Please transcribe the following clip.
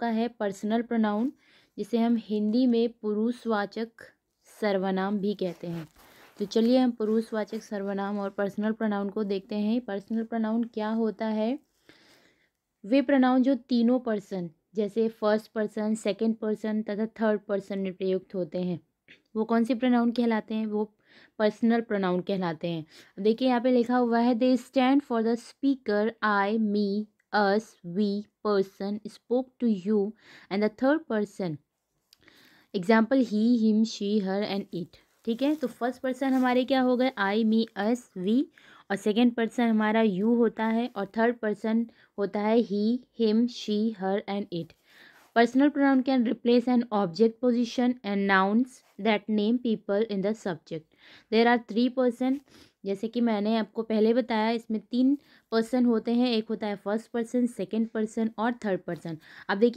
का है personal pronoun जिसे हम हिंदी में पुरुषवाचक सर्वनाम भी कहते हैं तो चलिए हम पुरुषवाचक सर्वनाम और पर्सनल प्रोनाउन को देखते हैं पर्सनल प्रोनाउन क्या होता है वे प्रोनाउन जो तीनों पर्सन जैसे फर्स्ट पर्सन सेकेंड पर्सन तथा थर्ड पर्सन में प्रयुक्त होते हैं वो कौन से प्रोनाउन कहलाते हैं वो पर्सनल प्रोनाउन कहलाते हैं देखिए यहाँ पे लिखा हुआ है they stand for the speaker I me us, we, person, spoke to you, and the third person. Example he him she her and it ठीक है तो फर्स्ट पर्सन हमारे क्या हो गए आई मी अस वी और सेकेंड पर्सन हमारा you होता है और थर्ड पर्सन होता है he him she her and it personal pronoun can replace an object position and nouns that name people in the subject there are three person जैसे कि मैंने आपको पहले बताया इसमें तीन पर्सन होते हैं एक होता है फर्स्ट पर्सन सेकेंड पर्सन और थर्ड पर्सन अब देखिए